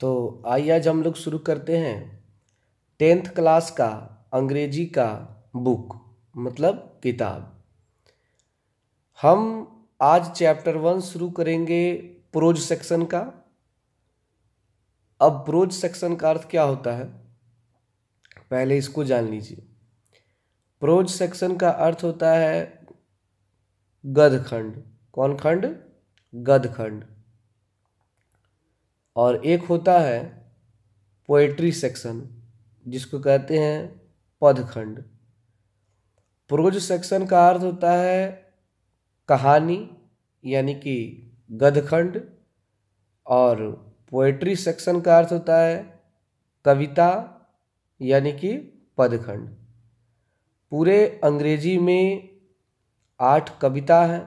तो आइए आज हम लोग शुरू करते हैं टेंथ क्लास का अंग्रेजी का बुक मतलब किताब हम आज चैप्टर वन शुरू करेंगे प्रोज सेक्शन का अब प्रोज सेक्शन का अर्थ क्या होता है पहले इसको जान लीजिए प्रोज सेक्शन का अर्थ होता है खंड कौन खंड खंड और एक होता है पोएट्री सेक्शन जिसको कहते हैं पदखंड प्रोज सेक्शन का अर्थ होता है कहानी यानी कि गदखंड और पोएट्री सेक्शन का अर्थ होता है कविता यानी कि पदखंड पूरे अंग्रेजी में आठ कविता हैं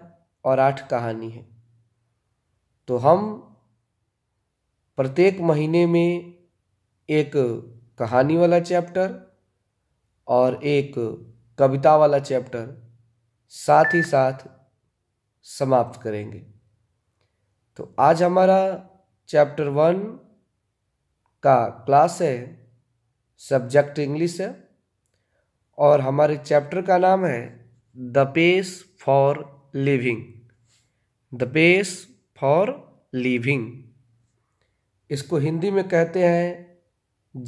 और आठ कहानी है तो हम प्रत्येक महीने में एक कहानी वाला चैप्टर और एक कविता वाला चैप्टर साथ ही साथ समाप्त करेंगे तो आज हमारा चैप्टर वन का क्लास है सब्जेक्ट इंग्लिश है और हमारे चैप्टर का नाम है the pace for living the pace for living इसको हिंदी में कहते हैं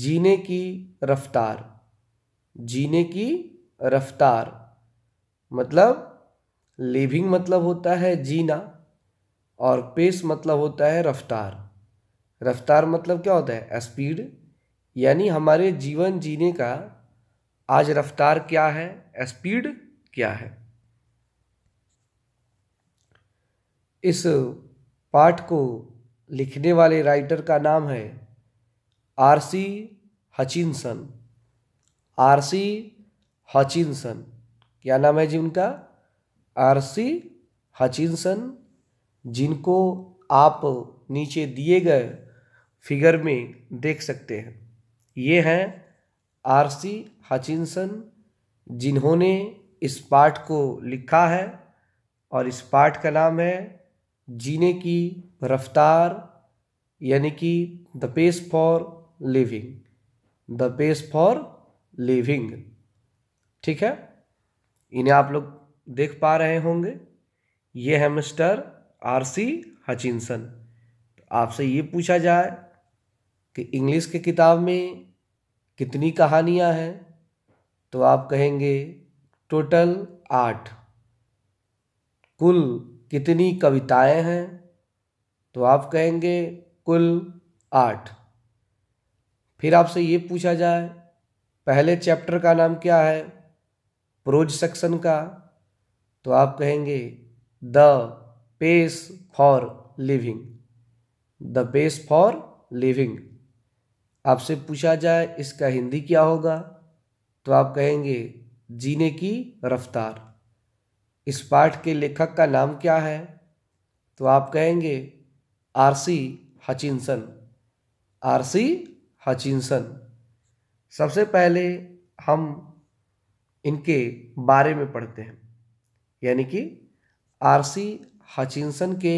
जीने की रफ्तार जीने की रफ्तार मतलब लिविंग मतलब होता है जीना और पेस मतलब होता है रफ्तार रफ्तार मतलब क्या होता है स्पीड यानी हमारे जीवन जीने का आज रफ्तार क्या है स्पीड क्या है इस पाठ को लिखने वाले राइटर का नाम है आरसी हचिनसन आरसी हचिनसन क्या नाम है जी उनका आरसी हचिनसन जिनको आप नीचे दिए गए फिगर में देख सकते हैं ये हैं आरसी हचिनसन जिन्होंने इस पाठ को लिखा है और इस पाठ का नाम है जीने की रफ्तार यानी कि the pace for living the pace for living ठीक है इन्हें आप लोग देख पा रहे होंगे ये है मिस्टर आर सी हचिनसन तो आपसे ये पूछा जाए कि इंग्लिश के किताब में कितनी कहानियाँ हैं तो आप कहेंगे टोटल आठ कुल कितनी कविताएं हैं तो आप कहेंगे कुल आठ फिर आपसे ये पूछा जाए पहले चैप्टर का नाम क्या है प्रोज सेक्शन का तो आप कहेंगे the pace for living the pace for living आपसे पूछा जाए इसका हिंदी क्या होगा तो आप कहेंगे जीने की रफ्तार इस पाठ के लेखक का नाम क्या है तो आप कहेंगे आरसी हचिनसन आरसी हचिनसन सबसे पहले हम इनके बारे में पढ़ते हैं यानी कि आरसी हचिनसन के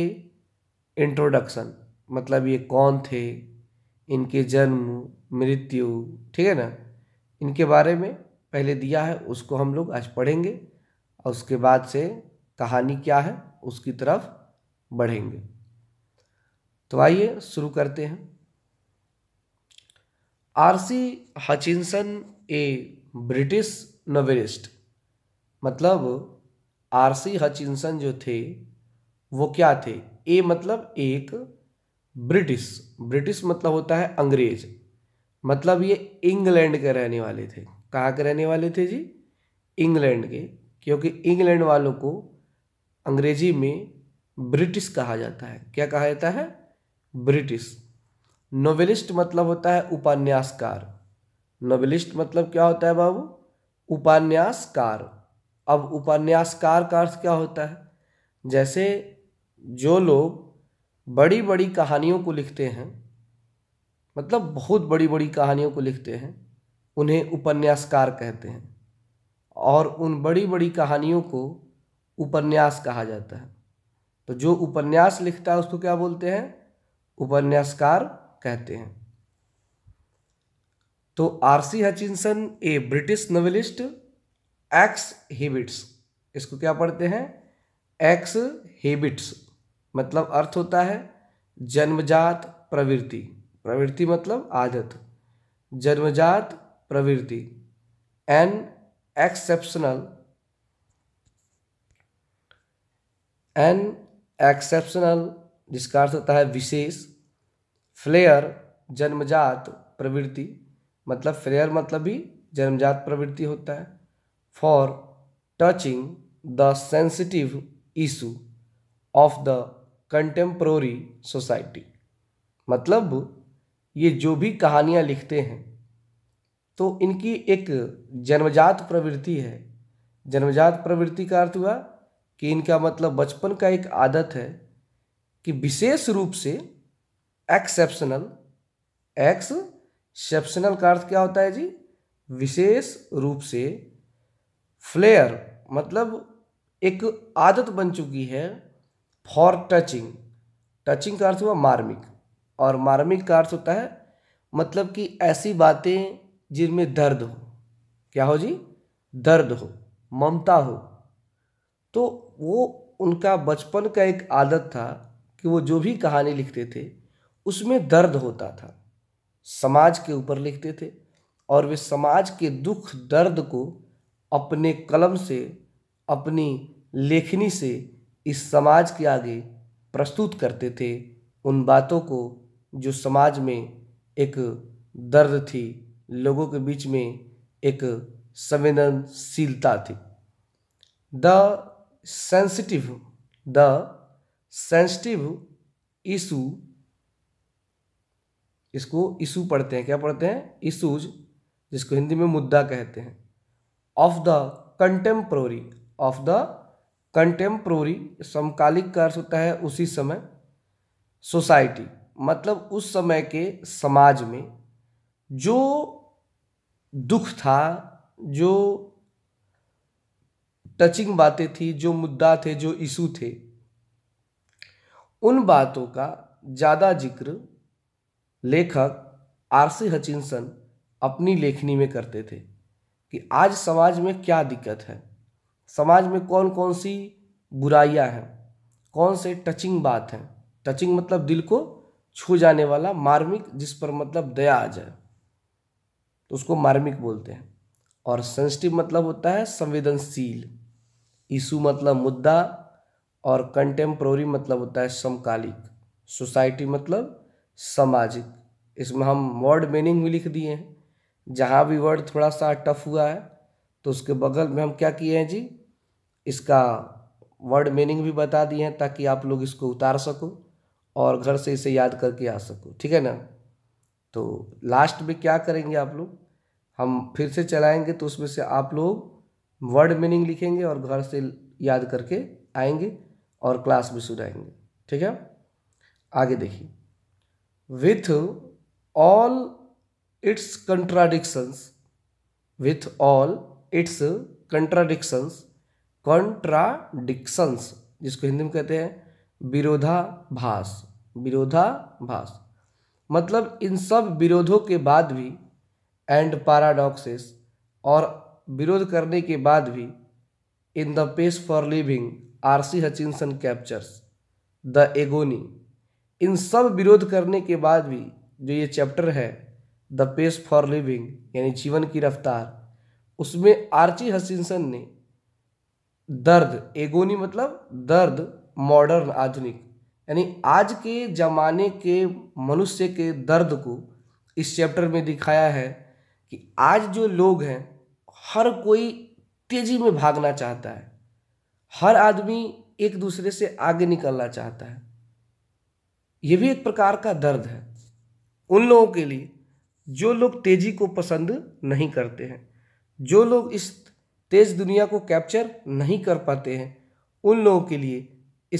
इंट्रोडक्शन मतलब ये कौन थे इनके जन्म मृत्यु ठीक है ना इनके बारे में पहले दिया है उसको हम लोग आज पढ़ेंगे और उसके बाद से कहानी क्या है उसकी तरफ बढ़ेंगे तो आइए शुरू करते हैं R C Hutchinson a British novelist मतलब आरसी हचिनसन जो थे वो क्या थे ए मतलब एक ब्रिटिश ब्रिटिश मतलब होता है अंग्रेज मतलब ये इंग्लैंड के रहने वाले थे कहाँ के रहने वाले थे जी इंग्लैंड के क्योंकि इंग्लैंड वालों को अंग्रेजी में ब्रिटिश कहा जाता है क्या कहा जाता है ब्रिटिश नोवेलिस्ट मतलब होता है उपन्यासकार नोवेलिस्ट मतलब क्या होता है बाबू उपन्यासकार अब उपन्यासकार का अर्थ क्या होता है जैसे जो लोग बड़ी बड़ी कहानियों को लिखते हैं मतलब बहुत बड़ी बड़ी कहानियों को लिखते हैं उन्हें उपन्यासकार कहते हैं और उन बड़ी बड़ी कहानियों को उपन्यास कहा जाता है तो जो उपन्यास लिखता है उसको क्या बोलते हैं उपन्यासकार कहते हैं तो R C Hutchinson a British novelist exhibits इसको क्या पढ़ते हैं एक्स हेबिट्स मतलब अर्थ होता है जन्मजात प्रवृत्ति प्रवृत्ति मतलब आदत जन्मजात प्रवृत्ति एन एक्सेप्शनल एन एक्सेप्शनल जिसका अर्थ होता है विशेष फ्लेयर जन्मजात प्रवृत्ति मतलब फ्लेयर मतलब भी जन्मजात प्रवृत्ति होता है for touching the sensitive issue of the contemporary society मतलब ये जो भी कहानियाँ लिखते हैं तो इनकी एक जन्मजात प्रवृत्ति है जन्मजात प्रवृत्ति का अर्थ हुआ कि इनका मतलब बचपन का एक आदत है कि विशेष रूप से एक्सेप्शनल एक्सेप्शनल का अर्थ क्या होता है जी विशेष रूप से फ्लेयर मतलब एक आदत बन चुकी है फॉर टचिंग टचिंग का अर्थ हुआ मार्मिक और मार्मिक का अर्थ होता है मतलब कि ऐसी बातें जिनमें दर्द हो क्या हो जी दर्द हो ममता हो तो वो उनका बचपन का एक आदत था कि वो जो भी कहानी लिखते थे उसमें दर्द होता था समाज के ऊपर लिखते थे और वे समाज के दुख दर्द को अपने कलम से अपनी लेखनी से इस समाज के आगे प्रस्तुत करते थे उन बातों को जो समाज में एक दर्द थी लोगों के बीच में एक संवेदनशीलता थी the sensitive the sensitive issue इसको इशू पढ़ते हैं क्या पढ़ते हैं इशूज जिसको हिंदी में मुद्दा कहते हैं of the contemporary of the contemporary समकालिक का अर्थ होता है उसी समय सोसाइटी मतलब उस समय के समाज में जो दुख था जो टचिंग बातें थी जो मुद्दा थे जो इशू थे उन बातों का ज़्यादा जिक्र लेखक आर सी हचिनसन अपनी लेखनी में करते थे कि आज समाज में क्या दिक्कत है समाज में कौन कौन सी बुराइयां हैं कौन से टचिंग बात हैं टचिंग मतलब दिल को छू जाने वाला मार्मिक जिस पर मतलब दया आ जाए तो उसको मार्मिक बोलते हैं और सेंसिटिव मतलब होता है संवेदनशील ईशू मतलब मुद्दा और कंटेम्प्रोरी मतलब होता है समकालिक सोसाइटी मतलब सामाजिक इसमें हम वर्ड मीनिंग भी लिख दिए हैं जहाँ भी वर्ड थोड़ा सा टफ हुआ है तो उसके बगल में हम क्या किए हैं जी इसका वर्ड मीनिंग भी बता दिए हैं ताकि आप लोग इसको उतार सको और घर से इसे याद करके आ सको ठीक है ना तो लास्ट में क्या करेंगे आप लोग हम फिर से चलाएंगे तो उसमें से आप लोग वर्ड मीनिंग लिखेंगे और घर से याद करके आएंगे और क्लास भी सुनाएंगे ठीक है आगे देखिए with all its contradictions with all its contradictions contradictions जिसको हिंदी में कहते हैं विरोधाभास विरोधाभास मतलब इन सब विरोधों के बाद भी एंड पाराडॉक्सिस और विरोध करने के बाद भी in the pace for living R C Hutchinson captures the agony इन सब विरोध करने के बाद भी जो ये चैप्टर है द पेस फॉर लिविंग यानी जीवन की रफ्तार उसमें आर्ची हसिनसन ने दर्द एगोनी मतलब दर्द मॉडर्न आधुनिक यानी आज के ज़माने के मनुष्य के दर्द को इस चैप्टर में दिखाया है कि आज जो लोग हैं हर कोई तेज़ी में भागना चाहता है हर आदमी एक दूसरे से आगे निकलना चाहता है ये भी एक प्रकार का दर्द है उन लोगों के लिए जो लोग तेज़ी को पसंद नहीं करते हैं जो लोग इस तेज़ दुनिया को कैप्चर नहीं कर पाते हैं उन लोगों के लिए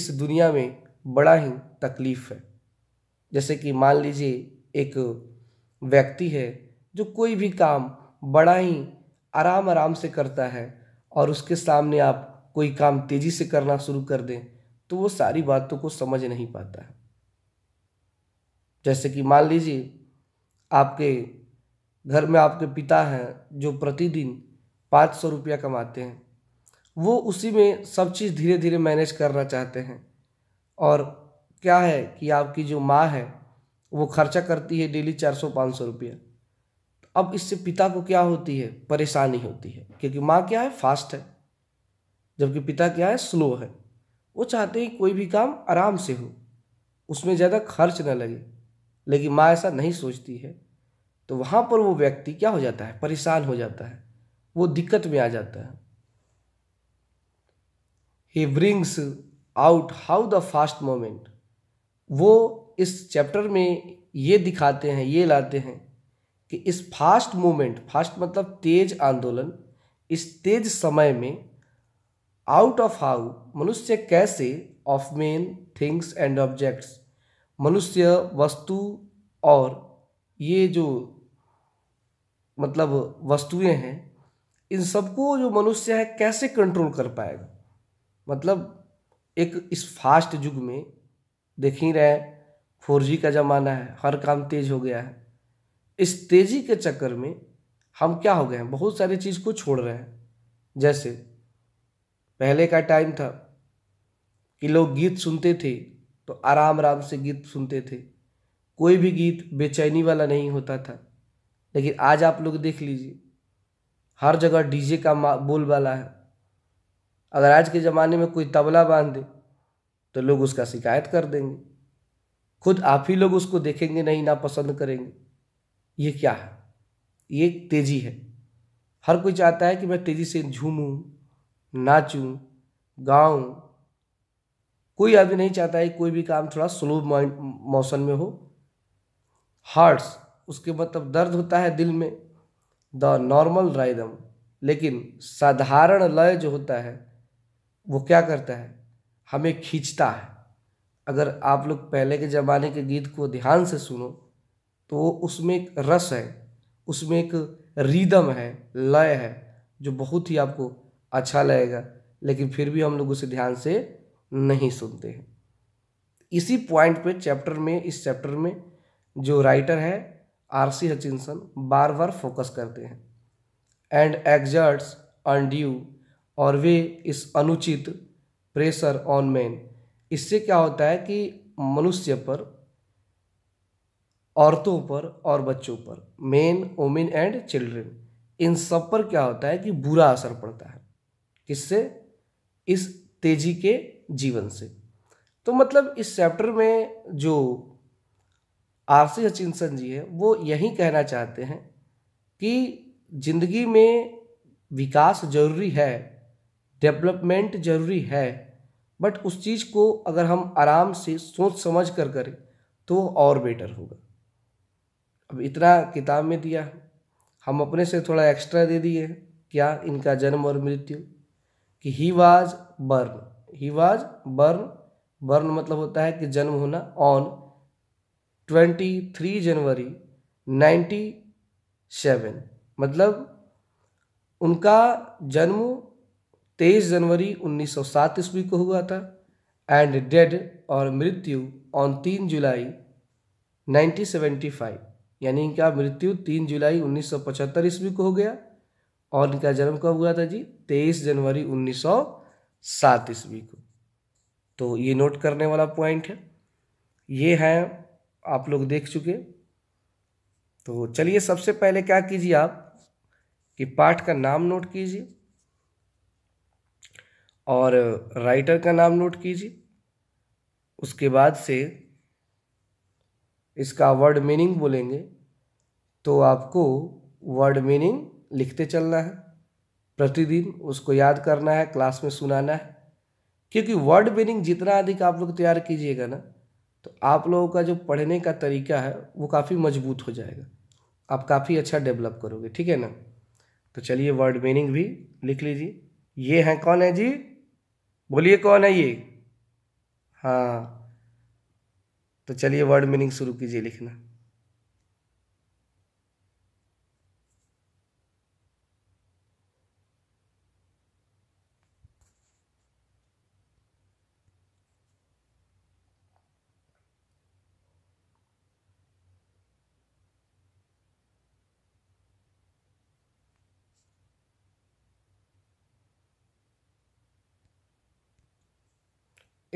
इस दुनिया में बड़ा ही तकलीफ़ है जैसे कि मान लीजिए एक व्यक्ति है जो कोई भी काम बड़ा ही आराम आराम से करता है और उसके सामने आप कोई काम तेज़ी से करना शुरू कर दें तो वो सारी बातों को समझ नहीं पाता है जैसे कि मान लीजिए आपके घर में आपके पिता हैं जो प्रतिदिन पाँच सौ रुपया कमाते हैं वो उसी में सब चीज़ धीरे धीरे मैनेज करना चाहते हैं और क्या है कि आपकी जो माँ है वो खर्चा करती है डेली चार सौ पाँच सौ रुपया अब इससे पिता को क्या होती है परेशानी होती है क्योंकि माँ क्या है फास्ट है जबकि पिता क्या है स्लो है वो चाहते हैं कोई भी काम आराम से हो उसमें ज़्यादा खर्च न लगे लेकिन माँ ऐसा नहीं सोचती है तो वहाँ पर वो व्यक्ति क्या हो जाता है परेशान हो जाता है वो दिक्कत में आ जाता है he brings out how the fast moment वो इस चैप्टर में ये दिखाते हैं ये लाते हैं कि इस फास्ट मोमेंट फास्ट मतलब तेज आंदोलन इस तेज समय में आउट ऑफ हाउ मनुष्य कैसे of men things and objects मनुष्य वस्तु और ये जो मतलब वस्तुएं हैं इन सबको जो मनुष्य है कैसे कंट्रोल कर पाएगा मतलब एक इस फास्ट युग में देख ही रहे हैं फोर जी का ज़माना है हर काम तेज हो गया है इस तेज़ी के चक्कर में हम क्या हो गए हैं बहुत सारी चीज़ को छोड़ रहे हैं जैसे पहले का टाइम था कि लोग गीत सुनते थे तो आराम आराम से गीत सुनते थे कोई भी गीत बेचैनी वाला नहीं होता था लेकिन आज आप लोग देख लीजिए हर जगह डीजे का बोलबाला है अगर आज के ज़माने में कोई तबला बांध दे तो लोग उसका शिकायत कर देंगे खुद आप ही लोग उसको देखेंगे नहीं ना पसंद करेंगे ये क्या है ये तेज़ी है हर कोई चाहता है कि मैं तेज़ी से झूमूं नाचूं गाऊं कोई आदमी नहीं चाहता है कोई भी काम थोड़ा स्लो मौसम में हो हार्ट्स उसके मतलब दर्द होता है दिल में द नॉर्मल राइदम लेकिन साधारण लय जो होता है वो क्या करता है हमें खींचता है अगर आप लोग पहले के ज़माने के गीत को ध्यान से सुनो तो वो उसमें एक रस है उसमें एक रीदम है लय है जो बहुत ही आपको अच्छा लगेगा लेकिन फिर भी हम लोग उसे ध्यान से नहीं सुनते हैं इसी पॉइंट पे चैप्टर में इस चैप्टर में जो राइटर है आर सी हचिनसन बार बार फोकस करते हैं एंड एग्जर्ट्स अनड्यू और वे इस अनुचित प्रेशर ऑन मैन इससे क्या होता है कि मनुष्य पर औरतों पर और बच्चों पर मेन वोमेन एंड चिल्ड्रन इन सब पर क्या होता है कि बुरा असर पड़ता है किससे इस तेजी के जीवन से तो मतलब इस चैप्टर में जो आर सी हचिनसन जी है वो यही कहना चाहते हैं कि जिंदगी में विकास जरूरी है डेवलपमेंट ज़रूरी है बट उस चीज़ को अगर हम आराम से सोच समझ कर करें तो और बेटर होगा अब इतना किताब में दिया हम अपने से थोड़ा एक्स्ट्रा दे दिए क्या इनका जन्म और मृत्यु कि he was born he was born born मतलब होता है कि जन्म होना on twenty three January ninety seven मतलब उनका जन्म तेईस जनवरी 1907 ईस्वी को हुआ था एंड डेड और मृत्यु ऑन तीन जुलाई 1975 यानी इनका मृत्यु तीन जुलाई 1975 ईस्वी को हो गया और इनका जन्म कब हुआ था जी तेईस जनवरी 1907 ईस्वी को तो ये नोट करने वाला पॉइंट है ये हैं आप लोग देख चुके तो चलिए सबसे पहले क्या कीजिए आप कि पाठ का नाम नोट कीजिए और राइटर का नाम नोट कीजिए उसके बाद से इसका वर्ड मीनिंग बोलेंगे तो आपको वर्ड मीनिंग लिखते चलना है प्रतिदिन उसको याद करना है क्लास में सुनाना है क्योंकि वर्ड मीनिंग जितना अधिक आप लोग तैयार कीजिएगा ना तो आप लोगों का जो पढ़ने का तरीका है वो काफ़ी मजबूत हो जाएगा आप काफ़ी अच्छा डेवलप करोगे ठीक है ना तो चलिए वर्ड मीनिंग भी लिख लीजिए ये हैं कौन है जी बोलिए कौन है ये हाँ तो चलिए वर्ड मीनिंग शुरू कीजिए लिखना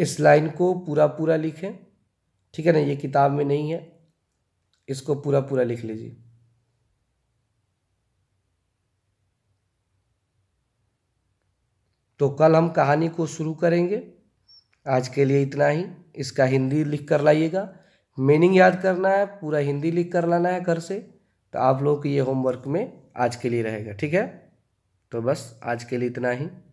इस लाइन को पूरा पूरा लिखें ठीक है ना ये किताब में नहीं है इसको पूरा पूरा लिख लीजिए तो कल हम कहानी को शुरू करेंगे आज के लिए इतना ही इसका हिंदी लिख कर लाइएगा मीनिंग याद करना है पूरा हिंदी लिख कर लाना है घर से तो आप लोग ये होमवर्क में आज के लिए रहेगा ठीक है तो बस आज के लिए इतना ही